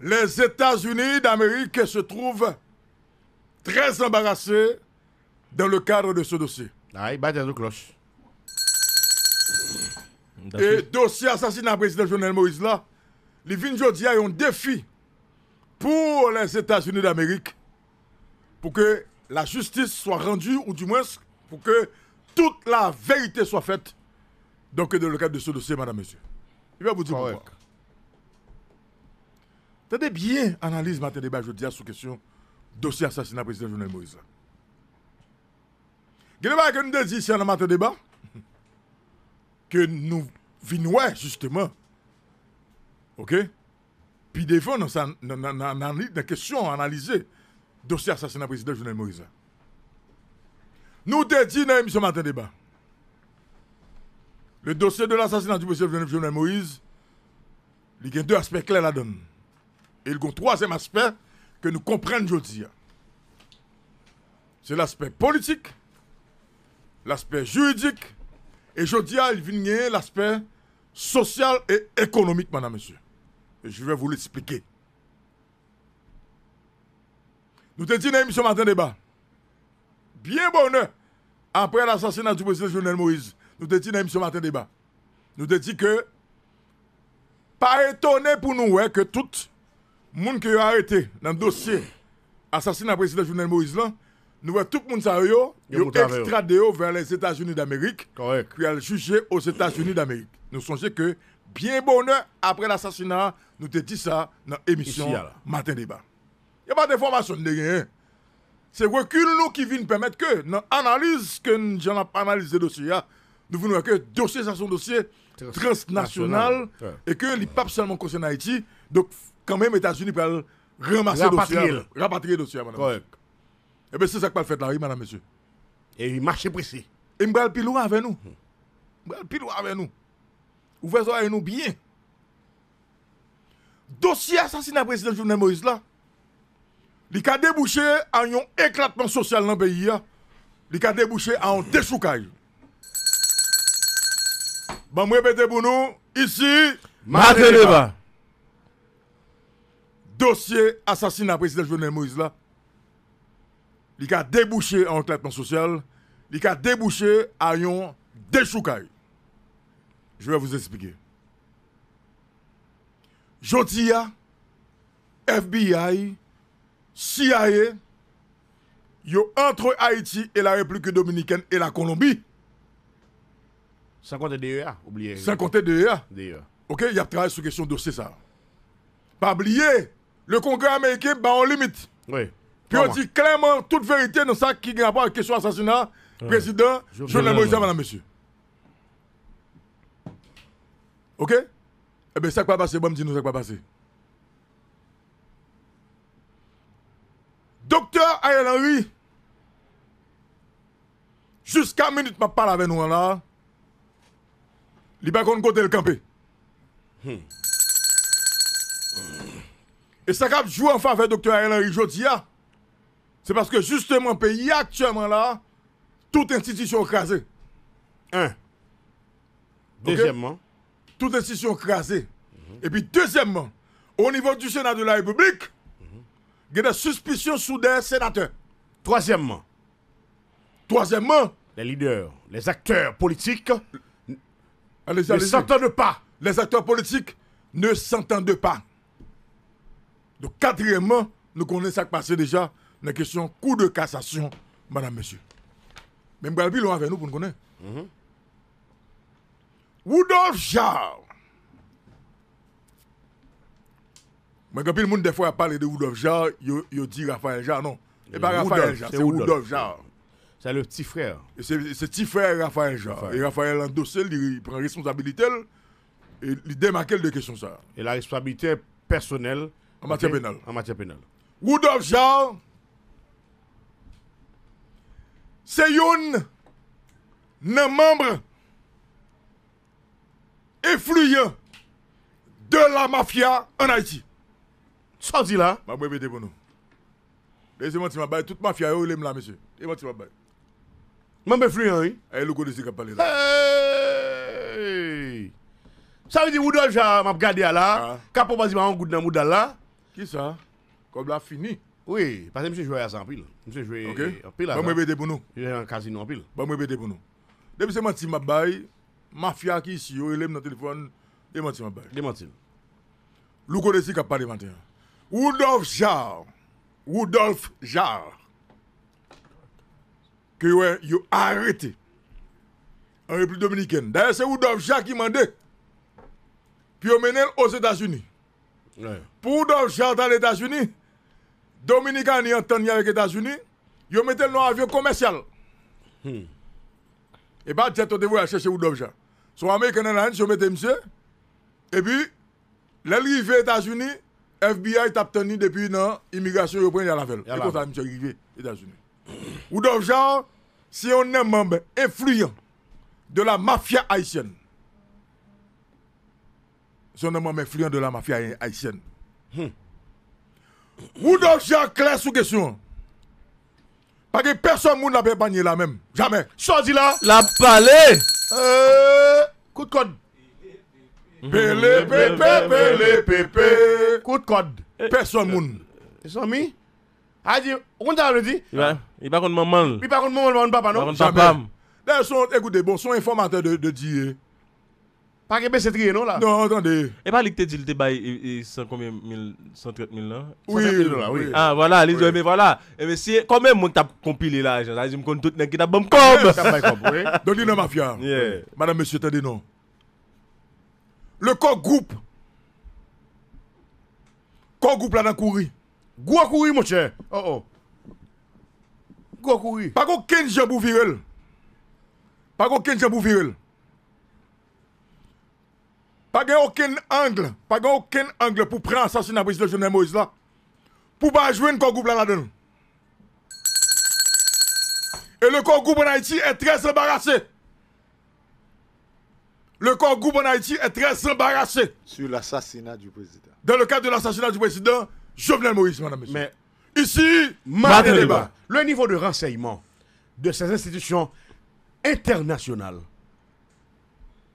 les États-Unis d'Amérique se trouvent très embarrassés dans le cadre de ce dossier. Ah, il bat des cloches. Et dossier assassinat président Jovenel Moïse là, les Jodia est un défi pour les États-Unis d'Amérique pour que la justice soit rendue, ou du moins pour que toute la vérité soit faite. Donc, dans le cadre de ce dossier, madame, monsieur. Il va vous dire Tenez bien, analyse matin débat sur à sous question dossier assassinat président Jovenel Moïse. Quel que nous dit ici le matin débat que nous venons justement. OK Puis des fois dans la question analyser dossier assassinat président Jovenel Moïse. Nous avons dit dans l'émission matin débat. Le dossier de l'assassinat du président Jovenel Moïse, il y a deux aspects clairs là-dedans. Et il y a un troisième aspect que nous comprenons aujourd'hui. C'est l'aspect politique, l'aspect juridique, et aujourd'hui, il vient l'aspect social et économique, madame, monsieur. Et je vais vous l'expliquer. Nous te disons à Matin Débat, bien bonheur, après l'assassinat du président Jovenel Moïse, nous te disons à M. Matin Débat, nous te disons que, pas étonné pour nous, que toutes les gens qui ont arrêté dans le dossier assassinat président Jovenel Moïse nous voyons tout le monde qui yo, yo vers les États-Unis d'Amérique, puis le juger aux États-Unis d'Amérique. Nous pensons que bien bonheur après l'assassinat, nous te dit ça dans l'émission Matin Débat. Il n'y a pas d'information de rien. C'est recul qui vient permettre que, dans l'analyse que nous avons analysé le dossier, nous voulons que le dossier, ça, un dossier transnational, et que les papes seulement concerne Haïti. Donc, quand même, les États-Unis peuvent ramasser le dossier. Rapatrier le dossier, madame. Correct. Et eh bien, c'est ça que va faire là, oui, madame, monsieur. Et il marche pressé. Et il plus loin avec nous. Il plus loin avec nous. Vous faites ça avec nous bien. Dossier assassinat président Jovenel Moïse là, il a débouché à un éclatement social dans le pays. Il a débouché à un déchoucage. Bon, je répéter pour nous, ici, Matéléba dossier assassinat président Jovenel Moïse là, il a débouché en traitement social, il a débouché à un déchoucaille. Je vais vous expliquer. Jotia, FBI, CIA, yo entre Haïti et la République dominicaine et la Colombie. 52 compter DEA, oubliez. Sans compter DEA. E ok, il y a travaillé sur question dossier ça. Pas oublier, le Congrès américain bah, en limite. Oui. Puis on dit clairement toute vérité dans ça qui n'a pas de question assassinat, oui. président Jovenel Moïse, madame, monsieur. OK Eh bien, ça ne va passer, bon, dis-nous ça qui va passer. Docteur Ariel Henry, jusqu'à minute, ma parle avec nous là. Il va pas côté le campé. Hmm. Et ça cap joue en faveur docteur Ariel Henry C'est parce que justement, pays actuellement là, toute institution crasée. Un. Deuxièmement. Toutes Toute institution crasée. Et puis deuxièmement, au niveau du Sénat de la République, il y a des suspicions sous des sénateurs. Troisièmement. Troisièmement. Les leaders, les acteurs politiques ne s'entendent pas. Les acteurs politiques ne s'entendent pas. Donc, quatrièmement, nous connaissons ce qui passé déjà dans la question coup de cassation, madame, monsieur. Même Galbi est avec nous pour nous connaître. Mm Jarre. Mais quand le monde des fois a parlé de Woodolf Jarre, il dit Raphaël Jarre. Non, c'est pas Raphaël Jarre, c'est Woodolf Jarre. C'est le petit frère. C'est petit frère Raphaël Jarre. Et Raphaël endosse, il prend responsabilité et il démarque de question ça. Et la responsabilité personnelle Amatye penal. Amatye penal. Wou dofja. Se yon nan membre efluyen de la mafya anayti. Tsozi la. Mabwebe devon nou. Dey se mwant si mabay. Tout mafya yo ulem la mese. E mwant si mabay. Membre efluyen yi? E lukou disi kapalela. Hey! Tsozi di wou dofja mabgade ya la. Kapo bazima an gout nan wou dal la. Ki sa? Kobla fini? Oui, parce msè jouè yas anpil. Msè jouè yas anpil. Ok, ba mwen bete pou nou? Yon yon kazin anpil. Ba mwen bete pou nou? Demi se mati mabay, mafya ki isi yo, elèm nan telefon, demati mabay. Demati. Loukou desi kapade mati. Woodoff Jarre. Woodoff Jarre. Ki yon, yon arete. Areple Dominiken. Daye se Woodoff Jarre ki mande. Pi yon menen osi tasuni. Ayo. Pour Dolph dans les États-Unis, Dominicani entendu avec les États-Unis, ils mettent le nom avion commercial. Hmm. Et bien, bah, tout au à chercher où Dolph Américain, Sur American Airlines, ils des monsieur. Et puis, l'arrivée aux États-Unis, FBI t'a obtenu depuis l'immigration, immigration, ils à la velle. Et quand monsieur, arrivé aux États-Unis. Ou Dolph si on un membre influent de la mafia haïtienne. on un membre influent de la mafia haïtienne. Hmm. ou donc j'ai clair sous question. Parce que personne ne l'a pas épargné là même. Jamais. Choisi là. La palais. Euh, coup de code. pépé, Coup de code. Personne moun. Ils eh, sont mis. A dit, on t'a dit. Il va de maman. Il va contre maman, papa non. Jamais. écoutez, bon, son informateur de, de pas que c'est trier non là. Non, attendez. Et pas que te dit il te bail 100 combien 130 000 là Oui, oui. Ah voilà, les oui. mais voilà. Et eh mais si quand même tu t'a compilé l'argent, ça dit me compte tout nèg qui t'a bon comme. Donc il mafia. Madame monsieur dit non. Le corps groupe. Corps groupe là dans courir. Gros courir mon cher. Oh oh. Gros courir. Pas aucun jambou virel. Pas aucun jambou virel. Pas aucun angle, pas aucun angle pour prendre du président Jovenel Moïse là. Pour pas jouer un groupe là-dedans. Et le corps groupe en Haïti est très embarrassé. Le corps groupe en Haïti est très embarrassé. Sur l'assassinat du président. Dans le cadre de l'assassinat du président Jovenel Moïse, madame, monsieur. Mais ici, madame Le niveau de renseignement de ces institutions internationales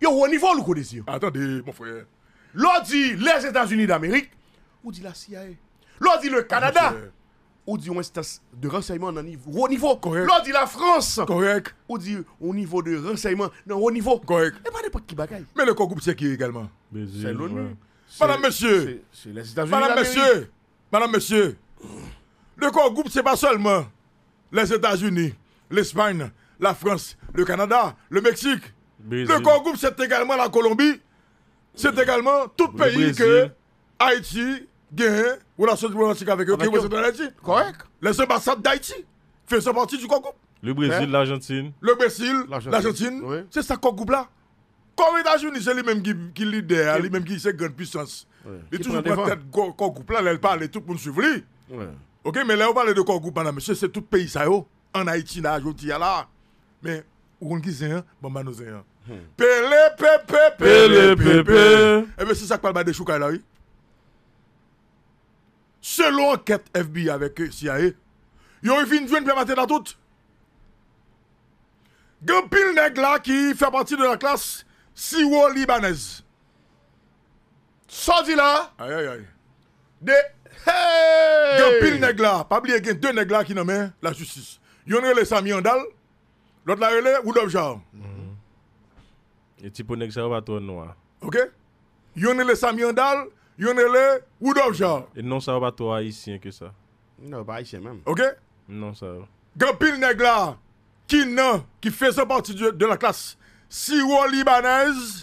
Yo, au niveau le connaissez. Attendez, mon frère. L'on dit les États-Unis d'Amérique, ou dit la CIA. L'on dit le Canada, où ou dit une instance de renseignement au niveau. niveau. Correct. L'on dit la France. Correct. Ou dit au niveau de renseignement, non, au niveau. Correct. Et pas n'importe qui bagaille. Mais le groupe c'est qui également C'est l'ONU. Madame, monsieur. C'est les États-Unis Madame, monsieur. Madame, monsieur. Le groupe c'est pas seulement les États-Unis, l'Espagne, la France, le Canada, le Mexique. Le Congo, c'est également la Colombie. C'est également tout pays que Haïti gagne ou diplomatique avec eux. Avec eux. Correct. Les ambassades d'Haïti font partie du Congo. Le Brésil, hein? l'Argentine. Le Brésil, l'Argentine. C'est ça, Congo là. Comme les États-Unis, c'est lui-même qui, qui leader, lui-même qui c'est grande puissance. Il est toujours prend tête Congo là, elle parle, tout le monde suivre. Ok, mais là, on parle de Congo, monsieur, c'est tout pays ça, est, En Haïti, là, je dis là. Mais Ou kon ki zeyan, ban bon, ban nou zeyan. Hmm. Pele, pepe, pele, pepe. Ebe si sak pal badè chouk ay la yi. Selon ket FB yi avek si ya yi, yon e yi fin dwen pè matè natout. Gopil negla ki fè pati de la klas siwo libanez. Sodi la, de, hey! Gopil negla, pa bli e gen, de negla ki nomen la jutsis. Yon e le sami yon dal, Not la ele, wou dovja ou. E tipou neg sa wabato nou a. Ok? Yon ele Samy Andal, yon ele wou dovja ou. E non sa wabato a isyen ke sa. Non wabato a isyen mem. Ok? Non sa wabato. Gampil neg la, kin nan, ki fese partidu de la klas, si wou libanez,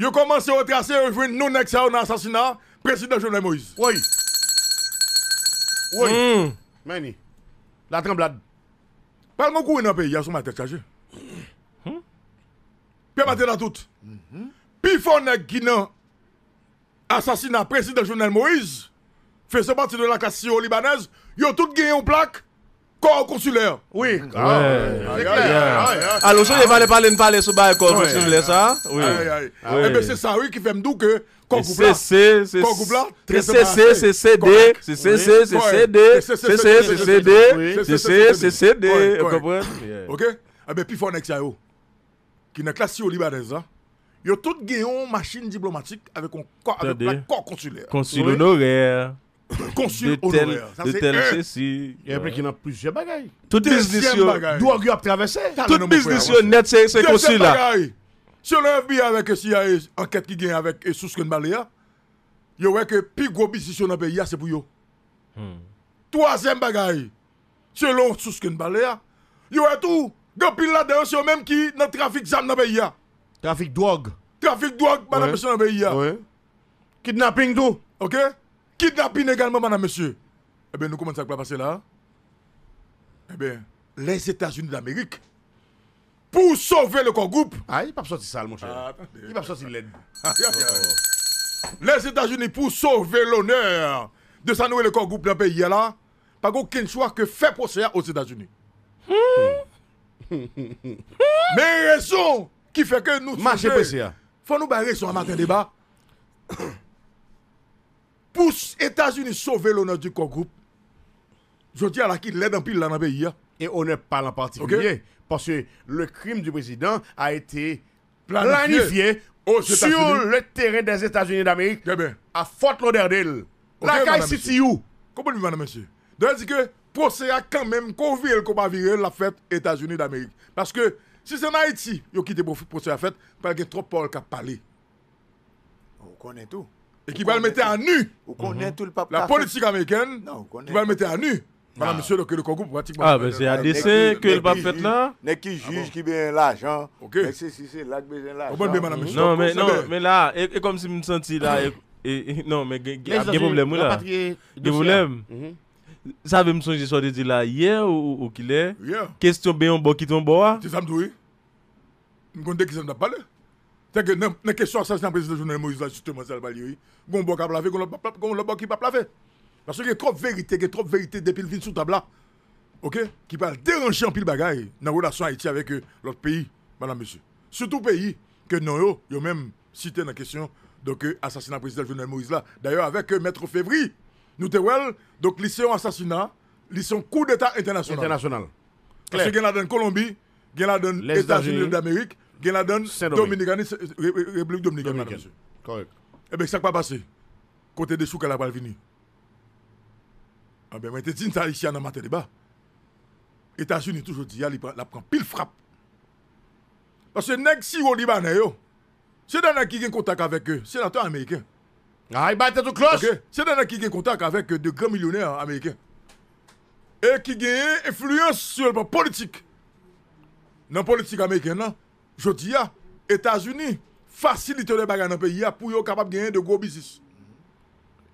yo komanse yo trase yon vwen nou neg sa wabato na sasina, presidèm jounè Moïse. Woy. Woy. Mèni. Mm. La tremble ade. Pal moun kou yon apè, yasou ma tèk chajè. Hmm? Pè matè la tout. Pi fò nèk gina asasina presi de jounel Moïse fè se pati de la kassiyo libanez yon tout gen yon plak kor konsuler. Ouye. A lou chè yon fè le palè n'pallè sou ba e kor konsuler sa. E bè se sa ouye ki fè mdou kè Konkoupla. CC, CCD. CC, CCD. CC, CCD. CC, CCD. Ok? A ah, be, pi fwa nek si a yo. Ki nek la si yo libarez a. Yo tout genyon masjin diplomatik avek konk konsilere. Konsil onore. Konsil onore. De ten a se si. E pre ki nan plusye bagay. Tout biznis yo net se konsil la. Toute biznis yo net se konsil la. Se yon FB avè ke si yon anket ki gen avèk e Souskoun Balea, yo wè ke pi gwo bisisyon nan beya se pou yo. Hmm. Troazèm bagay, se lò Souskoun Balea, yo wè tou, gò pin la deyon se yon mèm ki nan trafik zam nan beya. Trafik drog. Trafik drog, mè nan mèsyon nan beya. Kidnaping tou, ok? Kidnaping egalman mè nan mèsyon. E eh ben nou koman sa kwa pase la? E ben, les Etats-Unis d'Amérique, Pou sove le kongoup... Ay, ah, pa pso si sal, mon chè. I pa pso si led. Les Etats-Unis pou sove l'honneur... de sa noue le kongoup hmm. la pe yè la... pa go ken chwa ke fe posea ose Etats-Unis. Me yè son... ki fe ke nou sove... Ma che posea. Fon nou bayre son amatè deba... Pou Etats-Unis sove l'honneur di kongoup... jodi ala ki led anpil la na pe yè... et on ne parle en particulier. Parce que le crime du président a été planifié, sur le terrain des États-Unis d'Amérique, eh à Fort Lauderdale. la caille City vous madame, monsieur. Donc, dit que procès a quand même convié qu'on combat virer la fête États-Unis d'Amérique. Parce que si c'est en Haïti, ils ont quitté le procès la fête, parce qu'il y a trop de Paul qui a parlé. On connaît tout. Et qui va le mettre à nu. On connaît tout le La politique américaine, qui va le mettre à nu. Mwen an monsye do ke lè kongou pou atik mwen an monsye. A, mwen se adese ke lè pa pèt la? Nè ki jij ki be l'ajan. Ok. Nè ki jij ki be l'ajan. Oman be mwen an monsye. Non, men non, la, e kom si mwen senti la. Non, men gen problem ou la? Gen problem? Sa ve msonje so de di la ye ou ki le? Ye. Kèstyon be yon bokit yon bo a? Ti zanmdoui? Mwen konde kèstyon da pale? Tè gen, nè kèstyon sa si yon prezident jounen Moïse la jistè monsèl bali yoyi? Gon bok ap la ve, gon l Parce que trop de vérité, il y a trop de vérité depuis le vin sous table là. OK Qui va déranger en pile bagaille dans la relation Haïti avec euh, l'autre pays, madame, monsieur. Surtout pays que nous, avons même cité dans la question donc euh, assassinat président Jovenel Moïse là. D'ailleurs, avec euh, Maître Février, nous te well, donc assassinats, assassinat, sont coup d'État international. International. Parce qu'il y a dans Colombie, il y a États-Unis d'Amérique, il y a dans République Dominicaine, Correct. Eh bien, ça n'a pas passé. Côté des sous, qu'elle a pas venir. Mwen te zin sa isi an nan mater de ba. Etasuni tou jodi ya la pran pil frap. Pase neg si yon libanen yo, se dena ki gen kontak avek senatou Ameriken. A, i baten tou klos! Se dena ki gen kontak avek de gen milyoner Ameriken. E ki genye efluensi pou politik. Nan politik Ameriken nan, jodi ya, Etasuni fasilite le bagan nan peyi ya pou yo kapap genye de go bizis.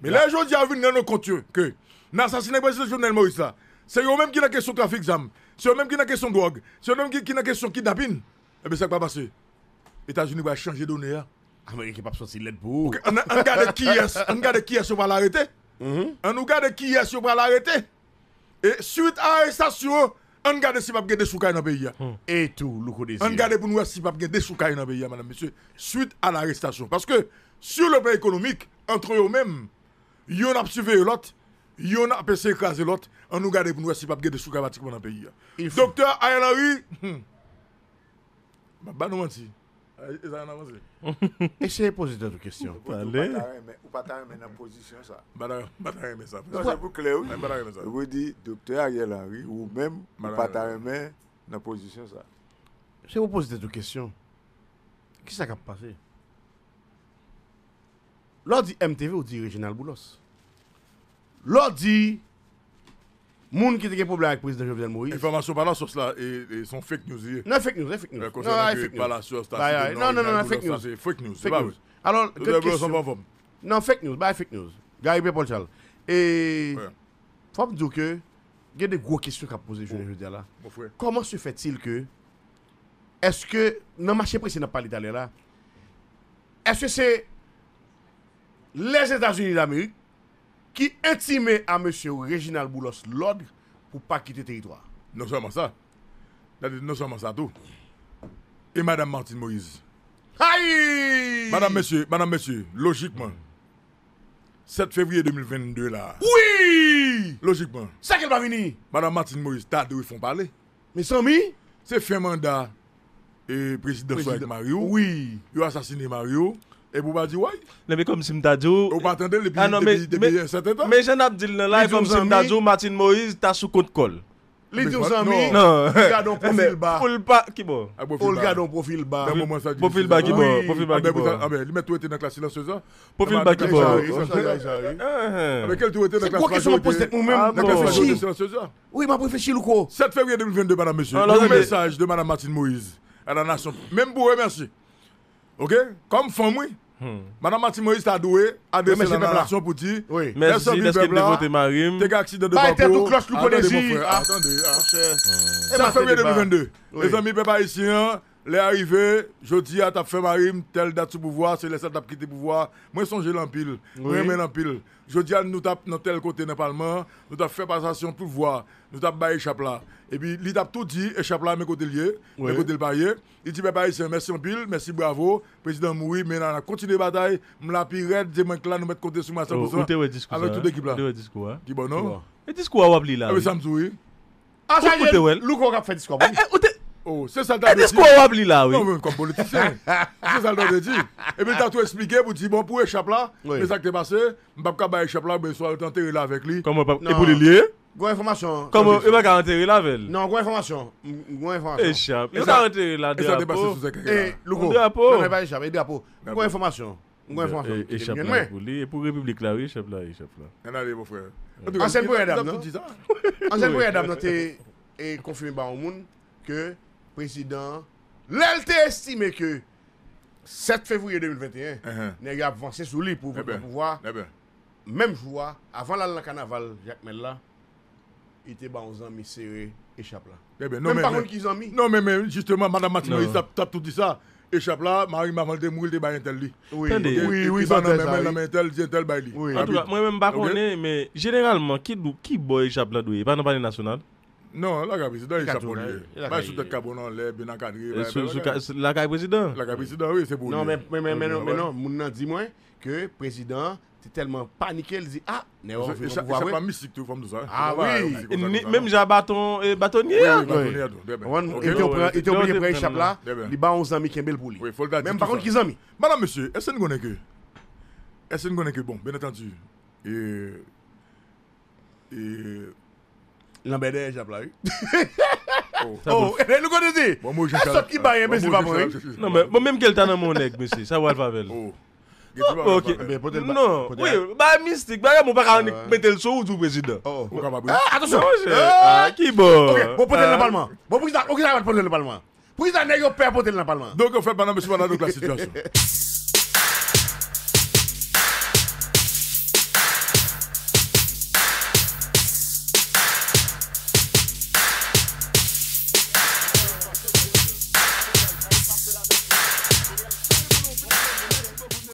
Me le jodi avi nan nou konti yo, kèy, dans l'assassinat président Journal Moïse. C'est eux-mêmes qui ont la question de trafic, c'est eux-mêmes qui ont la question de drogue, c'est eux-mêmes qui ont la question de kidnapping. Eh bien, ça va pas passer. Les États-Unis vont changer de données. va pas sorti l'aide pour. On, regarde garde qui est, on garde qui est, va l'arrêter. Mm-hmm. On regarde garde qui est, ce qui va l'arrêter. Et suite à l'arrestation, on garde si avoir des soukaï dans le pays. Hein. Mm. Et tout, le coup On garde pour nous si avoir des soukaï dans le pays, hein, madame, monsieur, suite à l'arrestation. Parce que sur le plan économique, entre eux-mêmes, ils ont suivi l'autre. Yon apese kaze lot, an nou gade pou nou asip apge de sou kabatik pou nan peyi ya. Dokter Ayelari! Ma hmm. banou man si. E zan an avansi. E se yon pose de tou kestyon. Ou pata reme nan posisyon sa. Ba ta reme sa. Nan se pou kler ou, ou di Dokter Ayelari, ou mem, ou pata reme nan posisyon sa. Se yon pose de tou kestyon, ki sa kap pase? Lò di MTV ou di Regional Boulos? Lò di, moun ki te gen poublè ak prezident Jovian Moïse... Informasyon pala sou s'la, e son fake news yè. Nan, fake news, e fake news. Non, e fake news. Non, non, non, fake news. Fake news, se ba wè. Anon, kè kè syon... Non, fake news, ba e fake news. Garibe pon chal. E... Fòm dò ke, gen de gwo kèsyon ka pose jounen jounen la. Koman se fè til ke... Eske nan mâche presi nan pali talè la? Eske se... Les Etats-Unis d'Amérique... Ki intime a M. Reginald Boulos l'Ordre pou pa kite teritwa. Non soman sa. Non soman sa tou. E Madame Martine Moïse. Hai! Madame M. M. Logikman. 7 Fevrier 2022 la. Oui! Logikman. Sa kel pa vini? Madame Martine Moïse ta adoui fon pale. Me son mi? Se fè manda e preside sou ek Mario. Oui! Yo asasini Mario. Et vous Bouba dit ouais. Non, mais comme si Mdadjo. Ou pas attendre depuis, ah, non, mais, depuis, un certain temps. Mais j'en ai dit dans le live comme si dit, Martin Moïse, t'as sous compte col. Les deux amis, non. Regarde profil bas. Pour le pas qui bon. Ah, Regarde un profil bas. Profil bas qui bon. Profil ah, bas qui bon. Ah mais lui met tout était dans classe silencieuse. Profil bas qui ah, bon. Mais quel tout était dans classe. Pourquoi question pose tête nous-même dans classe silencieuse Oui, m'a réfléchi quoi 7 février 2022 madame monsieur. Le message de madame Martine Moïse à la nation. Même pour remercier. OK Comme femme oui. Hmm. Madame Martin Moïse t'a doué, adressé la pour dire Oui, merci, ça ce que vous Marim accident Attendez, 2022. Les amis, Le arive, jodi a tap fe marim tel dat sou pouvwa, se lese tap kite pouvwa mwen sonje l'ampil, mwen men ampil jodi a nou tap nan tel kote nan palman, nou tap fe pasasyon pouvwa nou tap baye echapla, ebi li tap tou di echapla men kote lye men kote l'baye, li di baye se mersi ampil, mersi bravo, president moui mena nan kontine batay, mwen api red de mwen klan nou met kote sou mwen a 100% avè tout ekip la, ekip anon E disko a wab li la? Ewe samzoui Asanjen, louk wak ap fe disko? E, e, e, e, O, se salda de di. Non, bon, e dis kwa wap li la, wè. Kwa politisyen. Se salda de di. E ben ta tou esplike, mou di, bon, pou echapla, mè sa k te basè, mbap ka ba echapla, mwen so anteri la vèk li. Kwa mwen pa, e pou li liè? Gwa informasyon. Kwa mwen, e baka anteri la vèl? Nan, gwa informasyon. Gwa informasyon. Echapla. E sa anteri la, de apò. E, loupo, mwen reba echapla, e de apò. Gwa informasyon. Gwa informasyon. E, e Prezident, lèl te estime ke 7 fevrouye 2021, ne yè avanse sou li pou vw. Mem jwa, avan lal la kanaval, jèk men la, ite ba 11 an mi sere e chapla. Mem eh pa kon ki zan mi. Non men men, justèman, madame Matinori non. tap touti sa, e chapla, marim avan te mwil te bay entel li. Oui, oui, oui. Pan nan men men entel, entel bay li. En touta, mwen men bakon ne, men generalman, ki boy e chapla dwe, pan nan panè nasyonal? Non, lakay prezidant yi chaponye. Mwen sou det kabounan le, ben akadri. Lakay prezidant? Lakay prezidant, oui, sepounye. Non, menon, menon, menon, moun nan di mwen ke prezidant se telman panike, el di, ah, ne wou, fè yon pwavwè. E chapon misik tou, fòm dousan. Ah, oui, mèm jè baton, baton yè. Oui, baton yè dò, dè bè. Yon te oubriye prez chapla, li ba onze zami kèm bel pwouli. Oui, fòl da di dò. Mèm pa kon ki zami. Madame, monsieur, e se nou kon Lambert j'ai pas eu. Oh, et nous connaissons. Bon, moi, je suis qui baille, mais c'est pas moi. Non, mais moi, même quel temps dans mon nègre, monsieur, ça va le faire. Oh, ok. Non, oui, bah, mystique, bah, mon pas mettre le saut du président. Oh, ah, attention. Ah, ah, qui bon. Ok, bon, portez le parlement. Ah. Bon, président, ok, ça va porter le parlement. Président, nègre, père, porter le parlement. Donc, on fait pas, monsieur, pendant la situation.